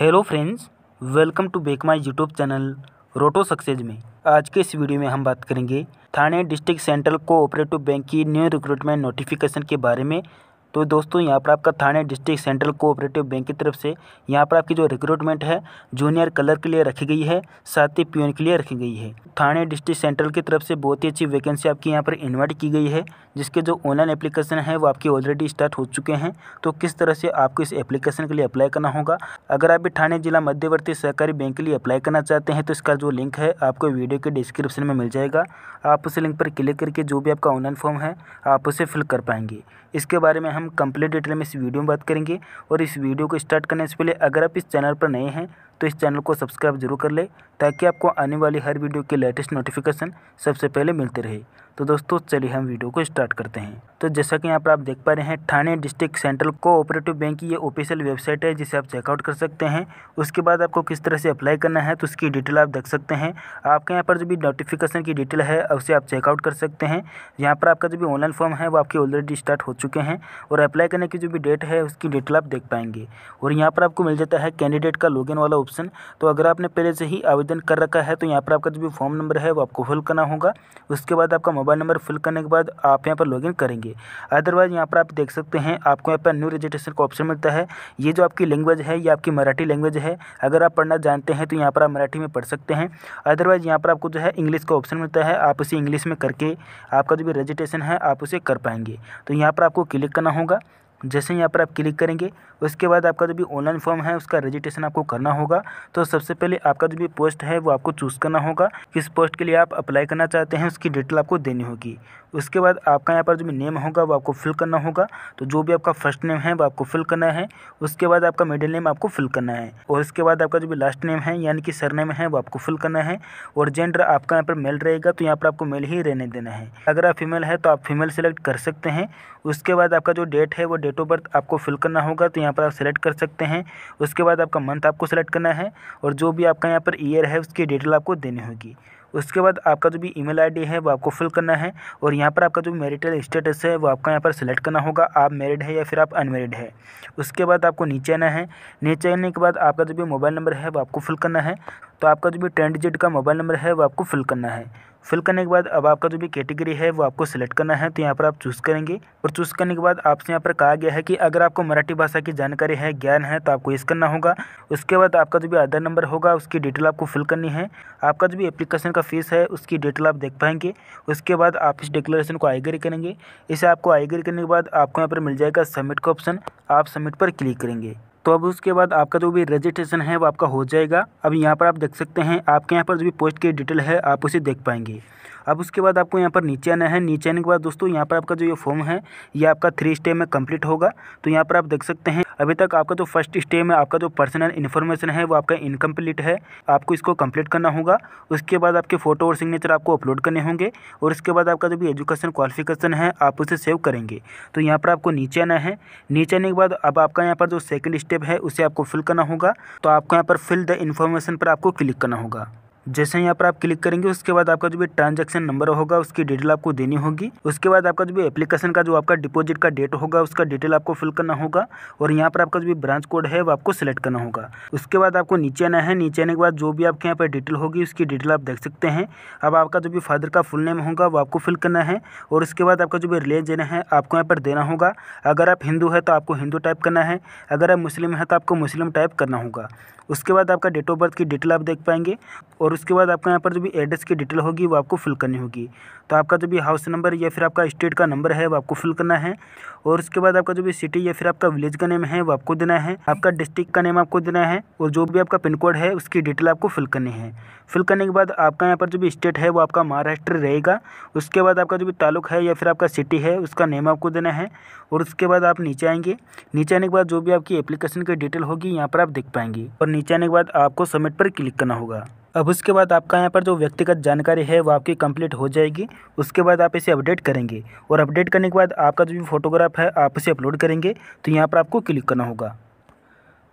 hello friends welcome to back my YouTube channel रोटो success में आज के इस वीडियो में हम बात करेंगे Thane district central cooperative bank की न्यू रिक्रूटमेंट नोटिफिकेशन के बारे में तो दोस्तों यहाँ पर आपका Thane district central cooperative bank की तरफ से यहाँ पर आपकी जो रिक्रूटमेंट है जूनियर कलर के लिए रखी गई है साथ ही प्यून के लिए रखी गई है थाने डिस्ट्रिक्ट सेंट्रल की तरफ से बहुत ही अच्छी वैकेंसी आपकी यहाँ पर इन्वाइट की गई है जिसके जो ऑनलाइन एप्लीकेशन है वो आपकी ऑलरेडी स्टार्ट हो चुके हैं तो किस तरह से आपको इस एप्लीकेशन के लिए अप्लाई करना होगा अगर आप भी थाने जिला मध्यवर्ती सहकारी बैंक के लिए अप्लाई करना चाहते हैं तो इसका जो लिंक है आपको वीडियो के डिस्क्रिप्शन में मिल जाएगा आप उस लिंक पर क्लिक करके जो भी आपका ऑनलाइन फॉर्म है आप उसे फिल कर पाएंगे इसके बारे में हम हम कंप्लीट डिटेल में इस वीडियो में बात करेंगे और इस वीडियो को स्टार्ट करने से पहले अगर आप इस चैनल पर नए हैं तो इस चैनल को सब्सक्राइब जरूर कर लें ताकि आपको आने वाली हर वीडियो की लेटेस्ट नोटिफिकेशन सबसे पहले मिलते रहे तो दोस्तों चलिए हम वीडियो को स्टार्ट करते हैं तो जैसा कि यहाँ पर आप देख पा रहे हैं Thane district central cooperative bank की ये ऑफिशियल वेबसाइट है जिसे आप चेकआउट कर सकते हैं उसके बाद आपको किस तरह से अप्लाई करना है तो उसकी डिटेल आप देख सकते हैं आपके यहाँ पर जो भी नोटिफिकेशन की डिटेल है उसे आप चेकआउट कर सकते हैं यहाँ पर आपका जो भी ऑनलाइन फॉर्म है वो आपके ऑलरेडी स्टार्ट हो चुके हैं और अप्लाई करने की जो भी डेट है उसकी डिटेल आप देख पाएंगे और यहाँ पर आपको मिल जाता है कैंडिडेट का लॉग वाला ऑप्शन तो अगर आपने पहले से ही आवेदन कर रखा है तो यहाँ पर आपका जो भी फॉर्म नंबर है वो आपको फिल करना होगा उसके बाद आपका मोबाइल नंबर फिल करने के बाद आप यहाँ पर लॉगिन करेंगे अदरवाइज यहाँ पर आप देख सकते हैं आपको यहाँ पर न्यू रजिस्ट्रेशन का ऑप्शन मिलता है ये जो आपकी लैंग्वेज है ये आपकी मराठी लैंग्वेज है अगर आप पढ़ना जानते हैं तो यहाँ पर आप मराठी में पढ़ सकते हैं अदरवाइज यहाँ पर आपको जो है इंग्लिश का ऑप्शन मिलता है आप उसे इंग्लिश में करके आपका जो भी रजिस्ट्रेशन है आप उसे कर पाएंगे तो यहाँ पर आपको क्लिक करना होगा जैसे यहाँ पर आप क्लिक करेंगे उसके बाद आपका जो भी ऑनलाइन फॉर्म है उसका रजिस्ट्रेशन आपको करना होगा तो सबसे पहले आपका जो भी पोस्ट है वो आपको चूज़ करना होगा किस पोस्ट के लिए आप अप्लाई करना चाहते हैं उसकी डिटेल आपको देनी होगी उसके बाद आपका यहाँ पर जो भी नेम होगा वो आपको फिल करना होगा तो जो भी आपका फर्स्ट नेम है वो आपको फिल करना है उसके बाद आपका मिडिल नेम आपको फिल करना है और उसके बाद आपका जो भी लास्ट नेम है यानी कि सर नेम है वो आपको फिल करना है और जेंडर आपका यहाँ पर मेल रहेगा तो यहाँ पर आपको मेल ही रहने देना है अगर आप फीमेल है तो आप फीमेल सेलेक्ट कर सकते हैं उसके बाद आपका जो डेट है वो डेट ऑफ बर्थ आपको फिल करना होगा तो यहाँ पर आप सेलेक्ट कर सकते हैं उसके बाद आपका मंथ आपको सेलेक्ट करना है और जो भी आपका यहाँ पर ईयर है उसकी डिटेल आपको देनी होगी उसके बाद आपका जो भी ईमेल आईडी है वो आपको फिल करना है और यहाँ पर आपका जो मैरिटल स्टेटस है वो आपका यहाँ पर सेलेक्ट करना होगा आप मैरिड है या फिर आप अनमेरिड है उसके बाद आपको नीचे आना है नीचे आने के बाद आपका जो भी मोबाइल नंबर है वो आपको फिल करना है तो आपका जो भी टेन डिजिट का मोबाइल नंबर है वो आपको फिल करना है फिल करने के बाद अब आपका जो भी कैटेगरी है वो आपको सिलेक्ट करना है तो यहाँ पर आप चूज़ करेंगे और चूज़ करने के बाद आपसे यहाँ पर कहा गया है कि अगर आपको मराठी भाषा की जानकारी है ज्ञान है तो आपको इस करना होगा उसके बाद आपका जो भी आधार नंबर होगा उसकी डिटेल आपको फिल करनी है आपका जो भी एप्लीकेशन का फीस है उसकी डिटेल आप देख पाएंगे उसके बाद आप इस डिक्लेरेशन को आईग्री करेंगे इसे आपको आईग्री करने के बाद आपको यहाँ पर मिल जाएगा सबमिट का ऑप्शन आप सबमिट पर क्लिक करेंगे तो अब उसके बाद आपका जो भी रजिस्ट्रेशन है वो आपका हो जाएगा अब यहाँ पर आप देख सकते हैं आपके यहाँ पर जो भी पोस्ट की डिटेल है आप उसे देख पाएंगे अब उसके बाद आपको यहाँ पर नीचे आना है नीचे आने के बाद दोस्तों यहाँ पर आपका जो ये फॉर्म है ये आपका थ्री स्टेप में कंप्लीट होगा तो यहाँ पर आप देख सकते हैं अभी तक आपका जो तो फर्स्ट स्टेप में आपका जो तो पर्सनल इन्फॉर्मेशन है वो आपका इनकम्प्लीट है आपको इसको कंप्लीट करना होगा उसके बाद आपके फ़ोटो और सिग्नेचर आपको अपलोड करने होंगे और उसके बाद आपका जो भी एजुकेशन क्वालिफिकेशन है आप उसे सेव करेंगे तो यहाँ पर आपको नीचे आना है नीचे आने के बाद अब आपका यहाँ पर जो सेकेंड स्टेप है उसे आपको फिल करना होगा तो आपको यहाँ पर फिल द इन्फॉर्मेशन पर आपको क्लिक करना होगा जैसे यहाँ पर आप क्लिक करेंगे उसके बाद आपका जो भी ट्रांजेक्शन नंबर होगा उसकी डिटेल आपको देनी होगी उसके बाद आपका जो भी एप्लीकेशन का जो आपका डिपोजिट का डेट होगा उसका डिटेल आपको फिल करना होगा और यहाँ पर आपका जो भी ब्रांच कोड है वो आपको सेलेक्ट करना होगा उसके बाद आपको नीचे आना है नीचे आने के बाद जो भी आपके यहाँ पर डिटेल होगी उसकी डिटेल आप देख सकते हैं अब आपका जो भी फादर का फुल नेम होगा वो आपको फिल करना है और उसके बाद आपका जो भी रिलीजन देना है आपको यहाँ पर देना होगा अगर आप हिंदू है तो आपको हिंदू टाइप करना है अगर आप मुस्लिम है तो आपको मुस्लिम टाइप करना होगा उसके बाद आपका डेट ऑफ बर्थ की डिटेल आप देख पाएंगे और उसके बाद आपका यहाँ पर जो भी एड्रेस की डिटेल होगी वो आपको फिल करनी होगी तो आपका जो भी हाउस नंबर या फिर आपका स्टेट का नंबर है वो आपको फिल करना है और उसके बाद आपका जो भी सिटी या फिर आपका विलेज का नेम है वो आपको देना है आपका डिस्ट्रिक्ट का नेम आपको देना है और जो भी आपका पिन कोड है उसकी डिटेल आपको फिल करनी है फिल करने के बाद आपका यहाँ पर जो भी स्टेट है वो आपका महाराष्ट्र रहेगा उसके बाद आपका जो भी ताल्लुक है या फिर आपका सिटी है उसका नेम आपको देना है और उसके बाद आप नीचे आएंगे नीचे आने के बाद जो भी आपकी एप्लीकेशन की डिटेल होगी यहाँ पर आप देख पाएंगे और नीचे आने के बाद आपको सबमिट पर क्लिक करना होगा अब उसके बाद आपका यहाँ पर जो व्यक्तिगत जानकारी है वो आपकी कंप्लीट हो जाएगी उसके बाद आप इसे अपडेट करेंगे और अपडेट करने के बाद आपका जो भी फोटोग्राफ है आप इसे अपलोड करेंगे तो यहाँ पर आपको क्लिक करना होगा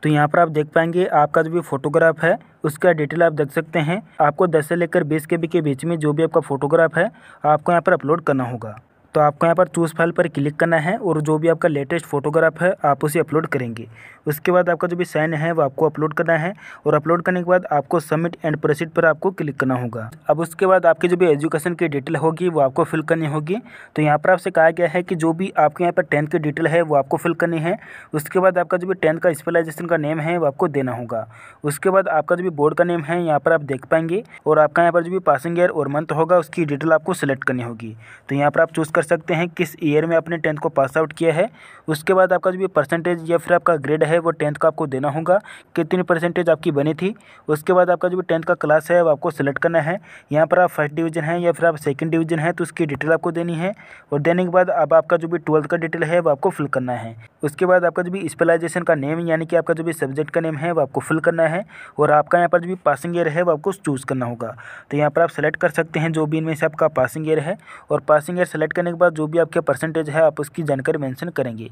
तो यहाँ पर आप देख पाएंगे आपका जो भी फोटोग्राफ है उसका डिटेल आप देख सकते हैं आपको दस से लेकर बीस के बी के बीच में जो भी आपका फोटोग्राफ है आपको यहाँ पर अपलोड करना होगा तो आपको यहाँ पर चूज़ फाइल पर क्लिक करना है और जो भी आपका लेटेस्ट फोटोग्राफ है आप उसे अपलोड करेंगे उसके बाद आपका जो भी साइन है वो आपको अपलोड करना है और अपलोड करने के बाद आपको सबमिट एंड प्रोसीड पर आपको क्लिक करना होगा अब उसके बाद आपकी जो भी एजुकेशन की डिटेल होगी वो आपको फिल करनी होगी तो यहाँ पर आपसे कहा गया है कि जो भी आपके यहाँ पर टेंथ की डिटेल है वो आपको फिल करनी है उसके बाद आपका जो भी टेंथ का स्पेलाइजेशन का नेम है वो आपको देना होगा उसके बाद आपका जो भी बोर्ड का नेम है यहाँ पर आप देख पाएंगे और आपका यहाँ पर जो भी पासिंग ईयर और मंथ होगा उसकी डिटेल आपको सेलेक्ट करनी होगी तो यहाँ पर आप चूज़ कर सकते हैं किस ईयर में आपने टेंथ को पास आउट किया है उसके बाद आपका जो भी परसेंटेज या फिर आपका ग्रेड है वो टेंथ का आपको देना होगा कितनी परसेंटेज आपकी बनी थी उसके बाद आपका जो भी टेंथ का क्लास है वो आपको सेलेक्ट करना है यहाँ पर आप फर्स्ट डिवीजन है या फिर आप सेकेंड डिवीजन है तो उसकी डिटेल आपको देनी है और देने के बाद अब आपका जो भी ट्वेल्थ का डिटेल है वो आपको फिल करना है उसके बाद आपका जो भी स्पेलाइजेशन का नेम यानी कि आपका जो भी सब्जेक्ट का नेम है वो आपको फिल करना है और आपका यहाँ पर जो भी पासिंग ईयर है वो आपको चूज़ करना होगा तो यहाँ पर आप सेलेक्ट कर सकते हैं जो भी इनमें से आपका पासिंग ईयर है और पासिंग ईयर सेलेक्ट करने के बाद जो भी आपके परसेंटेज है आप उसकी जानकारी मेंशन करेंगे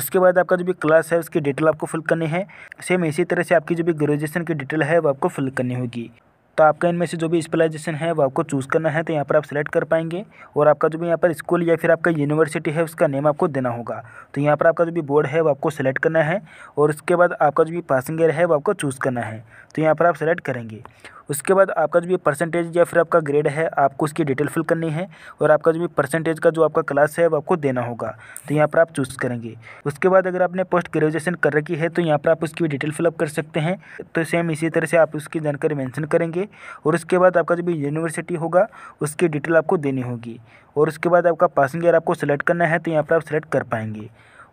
उसके बाद आपका जो भी क्लास है उसकी डिटेल आपको फिल करनी है सेम इसी तरह से आपकी जो भी ग्रेजुएशन की डिटेल है वो आपको फिल करनी होगी तो आपका इनमें से जो भी स्पेलाइजेशन है वो आपको चूज़ करना है तो यहाँ पर आप सेलेक्ट कर पाएंगे और आपका जो भी यहाँ पर स्कूल या फिर आपका यूनिवर्सिटी है उसका नेम आपको देना होगा तो यहाँ पर आपका जो भी बोर्ड है वो आपको सेलेक्ट करना है और उसके बाद आपका जो भी पासिंग ईयर है वो आपको चूज़ करना है तो यहाँ पर आप सेलेक्ट करेंगे उसके बाद आपका जो भी परसेंटेज या फिर आपका ग्रेड है आपको उसकी डिटेल फिल करनी है और आपका जो भी परसेंटेज का जो आपका क्लास है वो आपको देना होगा तो यहाँ पर आप चूज़ करेंगे उसके बाद अगर आपने पोस्ट ग्रेजुएशन कर रखी है तो यहाँ पर आप उसकी भी डिटेल फिलअप कर सकते हैं तो सेम इसी तरह से आप उसकी जानकारी मैंशन करेंगे और उसके बाद आपका जो भी यूनिवर्सिटी होगा उसकी डिटेल आपको देनी होगी और उसके बाद आपका पासिंग ईयर आपको सेलेक्ट करना है तो यहाँ पर आप सेलेक्ट कर पाएंगे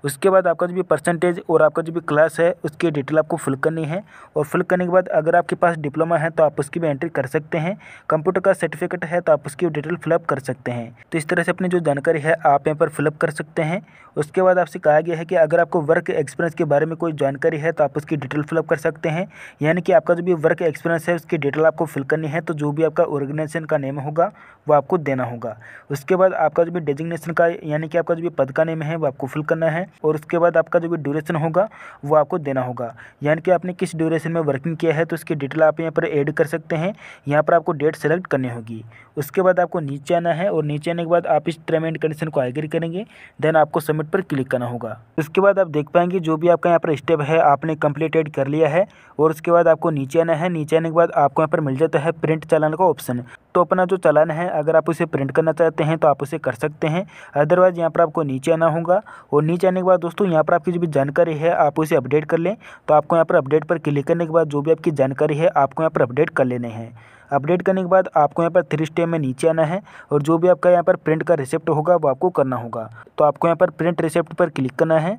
उसके बाद आपका जो भी परसेंटेज और आपका जो भी क्लास है उसकी डिटेल आपको फिल करनी है और फिल करने के बाद अगर आपके पास डिप्लोमा है तो आप उसकी भी एंट्री कर सकते हैं कंप्यूटर का सर्टिफिकेट है तो आप उसकी डिटेल फिलअप कर सकते हैं तो इस तरह से अपनी जो जानकारी है आप यहाँ पर फिलअप कर सकते हैं उसके बाद आपसे कहा गया है कि अगर आपको वर्क एक्सपीरियंस के बारे में कोई जानकारी है तो आप उसकी डिटेल फिलअप कर सकते हैं यानी कि आपका जो भी वर्क एक्सपीरियंस है उसकी डिटेल आपको फिल करनी है तो जो भी आपका ऑर्गेनाइजेशन का नेम होगा वो आपको देना होगा उसके बाद आपका जो भी डेजिग्नेशन का यानी कि आपका जो भी पद का नेम है वो आपको फिल करना है और उसके बाद आपका जो भी ड्यूरेशन होगा वो आपको देना होगा यानी कि आपने किस ड्यूरेशन में वर्किंग किया है तो उसकी डिटेल आप यहाँ पर ऐड कर सकते हैं यहाँ पर आपको डेट सेलेक्ट करनी होगी उसके बाद आपको नीचे आना है और नीचे आने के बाद आप इस टर्म एंड कंडीशन को एग्री करेंगे देन आपको सबमिट पर क्लिक करना होगा उसके बाद आप देख पाएंगे जो भी आपका यहाँ पर स्टेप है आपने कंप्लीटेड कर लिया है और उसके बाद आपको नीचे आना है नीचे आने के बाद आपको यहाँ पर मिल जाता है प्रिंट चालान का ऑप्शन तो अपना जो चालान है अगर आप उसे प्रिंट करना चाहते हैं तो आप उसे कर सकते हैं अदरवाइज़ यहाँ पर आपको नीचे आना होगा और नीचे आने करने के बाद दोस्तों यहाँ पर आपकी जो भी जानकारी है आप उसे अपडेट कर लें तो आपको यहाँ पर अपडेट पर क्लिक करने के बाद जो भी आपकी जानकारी है आपको यहाँ पर अपडेट कर लेने हैं अपडेट करने के बाद आपको यहाँ पर थ्री स्टेप में नीचे आना है और जो भी आपका यहाँ पर प्रिंट का रिसिप्ट होगा वो आपको करना होगा तो आपको यहाँ पर प्रिंट रिसिप्ट पर क्लिक करना है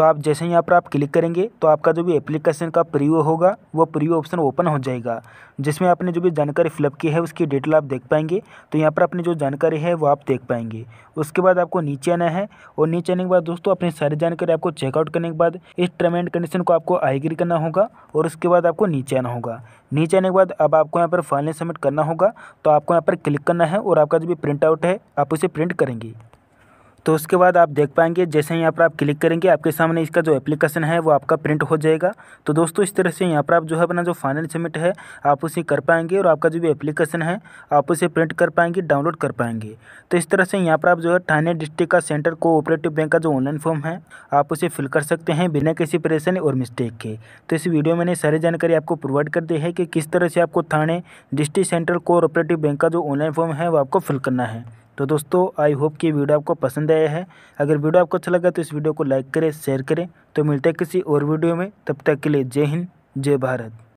तो आप जैसे ही यहाँ पर आप क्लिक करेंगे तो आपका जो भी एप्लीकेशन का प्रीव्यू होगा वो प्रीव्यू ऑप्शन ओपन हो जाएगा जिसमें आपने जो भी जानकारी फिलअप की है उसकी डिटेल आप देख पाएंगे तो यहाँ पर अपनी जो जानकारी है वो आप देख पाएंगे उसके बाद आपको नीचे आना है और नीचे आने के बाद दोस्तों अपनी सारी जानकारी आपको चेकआउट करने के बाद इस टर्म एंड कंडीशन को आपको आईग्री करना होगा और उसके बाद आपको नीचे आना होगा नीचे आने के बाद अब आपको यहाँ पर फाइलें सबमिट करना होगा तो आपको यहाँ पर क्लिक करना है और आपका जो भी प्रिंट आउट है आप उसे प्रिंट करेंगे तो उसके बाद आप देख पाएंगे जैसे यहाँ पर आप क्लिक करेंगे आपके सामने इसका जो एप्लीकेशन है वो आपका प्रिंट हो जाएगा तो दोस्तों इस तरह से यहाँ पर आप जो है अपना जो फाइनल सबमिट है आप उसे कर पाएंगे और आपका जो भी एप्लीकेशन है आप उसे प्रिंट कर पाएंगे डाउनलोड कर पाएंगे तो इस तरह से यहाँ पर आप जो है थाने डिस्ट्रिक्ट का सेंटर कोऑपरेटिव बैंक का जो ऑनलाइन फॉर्म है आप उसे फिल कर सकते हैं बिना किसी परेशानी और मिस्टेक के तो इस वीडियो मैंने सारी जानकारी आपको प्रोवाइड कर दी है कि किस तरह से आपको Thane district central cooperative bank का जो ऑनलाइन फॉर्म है वो आपको फिल करना है तो दोस्तों आई होप कि वीडियो आपको पसंद आया है अगर वीडियो आपको अच्छा लगा तो इस वीडियो को लाइक करें शेयर करें तो मिलते हैं किसी और वीडियो में तब तक के लिए जय हिंद जय भारत